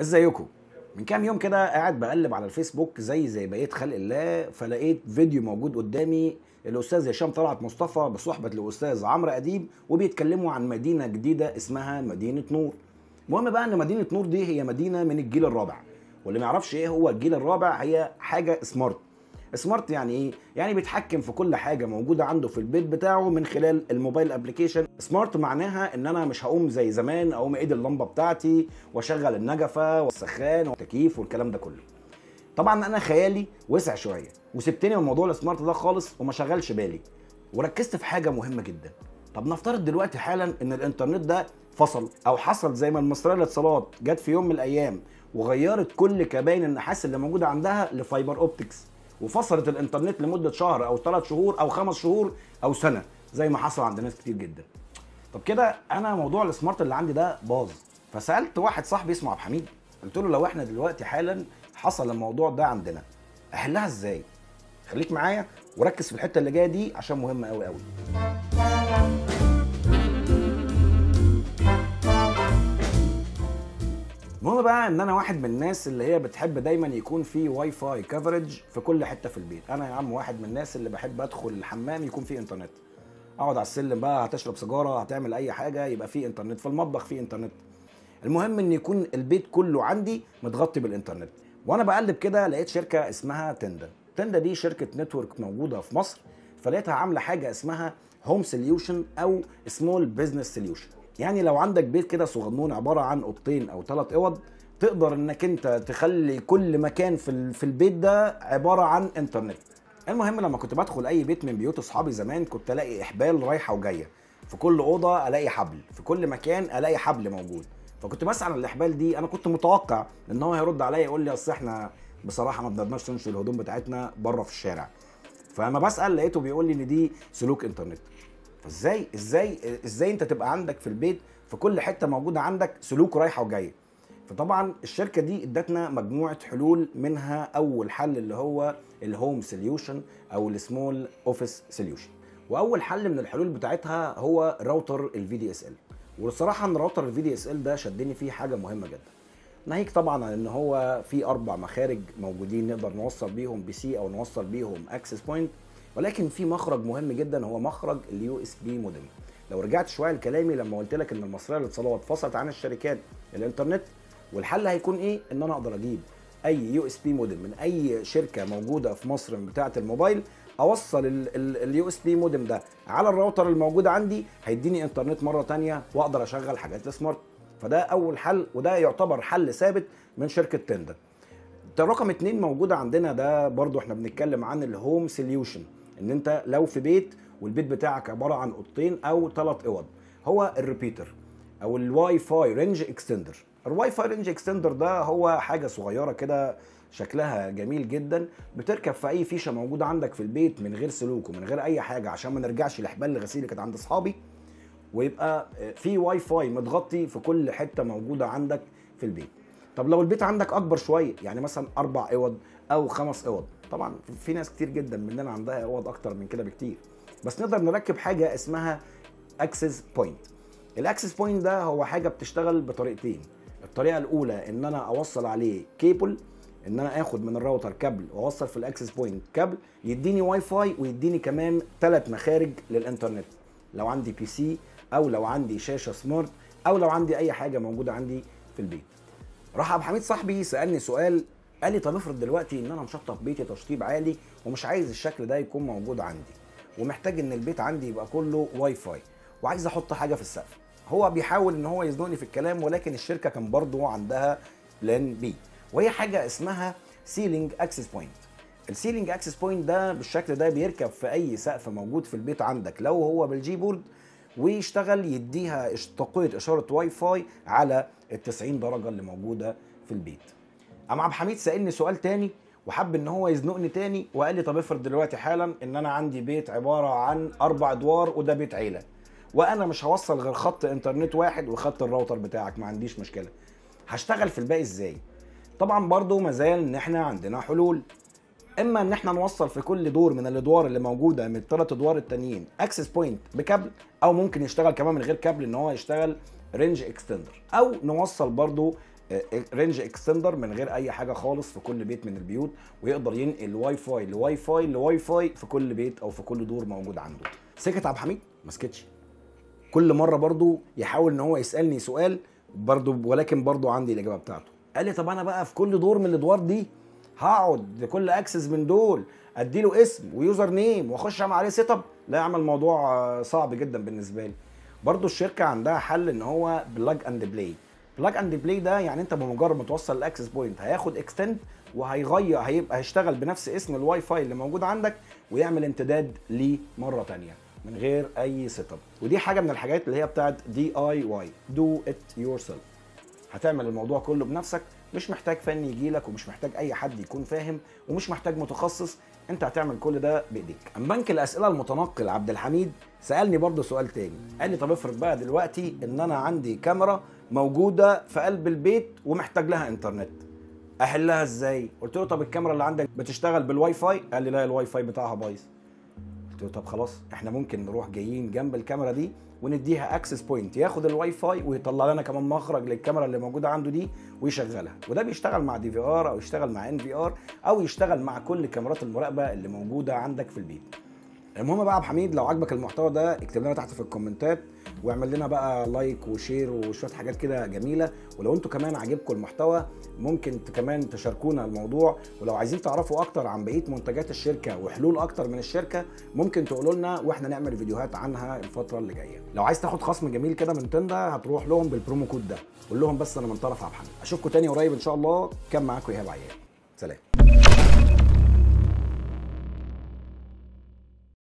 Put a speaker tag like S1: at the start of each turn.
S1: ازيكم من كام يوم كده قاعد بقلب على الفيسبوك زي زي بقيه خلق الله فلقيت فيديو موجود قدامي الاستاذ هشام طلعت مصطفى بصحبه الاستاذ عمرو اديب وبيتكلموا عن مدينه جديده اسمها مدينه نور المهم بقى ان مدينه نور دي هي مدينه من الجيل الرابع واللي ما يعرفش ايه هو الجيل الرابع هي حاجه سمارت سمارت يعني ايه يعني بيتحكم في كل حاجه موجوده عنده في البيت بتاعه من خلال الموبايل ابلكيشن سمارت معناها ان انا مش هقوم زي زمان اقوم ايد اللمبه بتاعتي واشغل النجفه والسخان والتكييف والكلام ده كله طبعا انا خيالي وسع شويه وسبتني من موضوع السمارت ده خالص وما شغلش بالي وركزت في حاجه مهمه جدا طب نفترض دلوقتي حالا ان الانترنت ده فصل او حصل زي ما المصريه للاتصالات جت في يوم من الايام وغيرت كل كباين النحاس اللي موجوده عندها لفايبر اوبتكس وفصلت الانترنت لمده شهر او ثلاث شهور او خمس شهور او سنه زي ما حصل عند ناس كتير جدا طب كده انا موضوع السمارت اللي عندي ده باظ فسالت واحد صاحبي اسمه عبد الحميد قلت له لو احنا دلوقتي حالا حصل الموضوع ده عندنا احلها ازاي خليك معايا وركز في الحته اللي جايه دي عشان مهمه قوي قوي المهم بقى ان انا واحد من الناس اللي هي بتحب دايما يكون في واي فاي كفرج في كل حته في البيت انا يا عم واحد من الناس اللي بحب ادخل الحمام يكون في انترنت اقعد على السلم بقى هتشرب سيجاره هتعمل اي حاجه يبقى في انترنت في المطبخ في انترنت المهم ان يكون البيت كله عندي متغطي بالانترنت وانا بقلب كده لقيت شركه اسمها تندا تندا دي شركه نتورك موجوده في مصر فلقيتها عامله حاجه اسمها هوم سوليوشن او سمول بزنس سوليوشن يعني لو عندك بيت كده صغنون عباره عن اوضتين او ثلاث اوض تقدر انك انت تخلي كل مكان في في البيت ده عباره عن انترنت المهم لما كنت بدخل اي بيت من بيوت اصحابي زمان كنت الاقي احبال رايحه وجايه في كل اوضه الاقي حبل في كل مكان الاقي حبل موجود فكنت بسال عن الاحبال دي انا كنت متوقع ان هو هيرد عليا يقول لي اصل احنا بصراحه ما بنقدرش ننشر الهدوم بتاعتنا بره في الشارع فلما بسال لقيته بيقول لي ان دي سلوك انترنت فازاي ازاي ازاي انت تبقى عندك في البيت في كل حته موجوده عندك سلوك رايحه وجايه فطبعا الشركه دي ادتنا مجموعه حلول منها اول حل اللي هو الهوم سوليوشن او السمول اوفيس سوليوشن واول حل من الحلول بتاعتها هو راوتر الفي دي اس ال والصراحه ان راوتر الفي دي اس ال ده شدني فيه حاجه مهمه جدا ناهيك طبعا عن ان هو في اربع مخارج موجودين نقدر نوصل بيهم بي سي او نوصل بيهم اكسس بوينت ولكن في مخرج مهم جدا هو مخرج اليو اس بي مودم لو رجعت شويه لكلامي لما قلت لك ان المصريه للاتصالات فصلت عن الشركات الانترنت والحل هيكون ايه ان انا اقدر اجيب اي يو اس بي مودم من اي شركه موجوده في مصر بتاعه الموبايل اوصل اليو اس بي مودم ده على الراوتر الموجود عندي هيديني انترنت مره تانية واقدر اشغل حاجات سمارت فده اول حل وده يعتبر حل ثابت من شركه تندر رقم اتنين موجود عندنا ده برضو احنا بنتكلم عن الهوم سوليوشن ان انت لو في بيت والبيت بتاعك عباره عن اوضتين او ثلاث اوض هو الريبيتر او الواي فاي رينج اكستندر الواي فاي رينج اكستندر ده هو حاجه صغيره كده شكلها جميل جدا بتركب في اي فيشه موجوده عندك في البيت من غير سلوك ومن غير اي حاجه عشان ما نرجعش لحبال الغسيل اللي كانت عند اصحابي ويبقى في واي فاي متغطي في كل حته موجوده عندك في البيت طب لو البيت عندك اكبر شويه يعني مثلا اربع اوض او خمس اوض طبعا في ناس كتير جدا مننا عندها اوض اكتر من كده بكتير بس نقدر نركب حاجه اسمها اكسس بوينت الاكسس بوينت ده هو حاجه بتشتغل بطريقتين الطريقه الاولى ان انا اوصل عليه كيبل ان انا اخد من الراوتر كابل واوصل في الاكسس بوينت كابل يديني واي فاي ويديني كمان ثلاث مخارج للانترنت لو عندي بي سي او لو عندي شاشه سمارت او لو عندي اي حاجه موجوده عندي في البيت راح ابو حميد صاحبي سالني سؤال قال لي طب افرض دلوقتي ان انا مشطب بيتي تشطيب عالي ومش عايز الشكل ده يكون موجود عندي ومحتاج ان البيت عندي يبقى كله واي فاي وعايز احط حاجه في السقف هو بيحاول ان هو يزنقني في الكلام ولكن الشركه كان برضه عندها بلان بي وهي حاجه اسمها سيلينج اكسس بوينت السيلينج اكسس بوينت ده بالشكل ده بيركب في اي سقف موجود في البيت عندك لو هو بالجي بورد ويشتغل يديها تقويه اشاره واي فاي على ال 90 درجه اللي موجوده في البيت قام عبد الحميد سالني سؤال تاني وحب ان هو يزنقني تاني وقال لي طب افرض دلوقتي حالا ان انا عندي بيت عباره عن اربع ادوار وده بيت عيله وانا مش هوصل غير خط انترنت واحد وخط الراوتر بتاعك ما عنديش مشكله هشتغل في الباقي ازاي طبعا برضو مازال ان احنا عندنا حلول اما ان احنا نوصل في كل دور من الادوار اللي موجوده من الثلاث ادوار التانيين اكسس بوينت بكابل او ممكن يشتغل كمان من غير كابل ان هو يشتغل رينج اكستندر او نوصل برضو رينج اكستندر من غير اي حاجه خالص في كل بيت من البيوت ويقدر ينقل واي فاي لواي فاي لواي فاي في كل بيت او في كل دور موجود عنده سكت عبد الحميد ما سكتش كل مره برضو يحاول ان هو يسالني سؤال برضو ولكن برضو عندي الاجابه بتاعته قال لي طب انا بقى في كل دور من الادوار دي هقعد لكل اكسس من دول اديله اسم ويوزر نيم واخش اعمل عليه سيت اب لا يا عم الموضوع صعب جدا بالنسبه لي برضو الشركه عندها حل ان هو بلاج اند بلاي بلاج اند بلاي ده يعني انت بمجرد ما توصل الاكسس بوينت هياخد اكستند وهيغير هيبقى هيشتغل بنفس اسم الواي فاي اللي موجود عندك ويعمل امتداد ليه مره ثانيه من غير اي سيت اب ودي حاجه من الحاجات اللي هي بتاعت دي اي واي دو ات يور سيلف هتعمل الموضوع كله بنفسك مش محتاج فني يجي لك ومش محتاج اي حد يكون فاهم ومش محتاج متخصص انت هتعمل كل ده بايديك اما بنك الاسئله المتنقل عبد الحميد سالني برضه سؤال تاني قال لي طب افرض بقى دلوقتي ان انا عندي كاميرا موجوده في قلب البيت ومحتاج لها انترنت احلها ازاي قلت له طب الكاميرا اللي عندك بتشتغل بالواي فاي قال لي لا الواي فاي بتاعها بايظ قلت له طب خلاص احنا ممكن نروح جايين جنب الكاميرا دي ونديها اكسس بوينت ياخد الواي فاي ويطلع لنا كمان مخرج للكاميرا اللي موجوده عنده دي ويشغلها وده بيشتغل مع دي في ار او يشتغل مع ان في ار او يشتغل مع كل كاميرات المراقبه اللي موجوده عندك في البيت المهم بقى عبد الحميد لو عجبك المحتوى ده اكتب لنا تحت في الكومنتات واعمل لنا بقى لايك وشير وشويه حاجات كده جميله ولو انتوا كمان عجبكم المحتوى ممكن كمان تشاركونا الموضوع ولو عايزين تعرفوا اكتر عن بقيه منتجات الشركه وحلول اكتر من الشركه ممكن تقولوا لنا واحنا نعمل فيديوهات عنها الفتره اللي جايه لو عايز تاخد خصم جميل كده من تندا هتروح لهم بالبرومو كود ده قول لهم بس انا من طرف عبد الحميد اشوفكم تاني قريب ان شاء الله كان معاكم ايهاب عيال سلام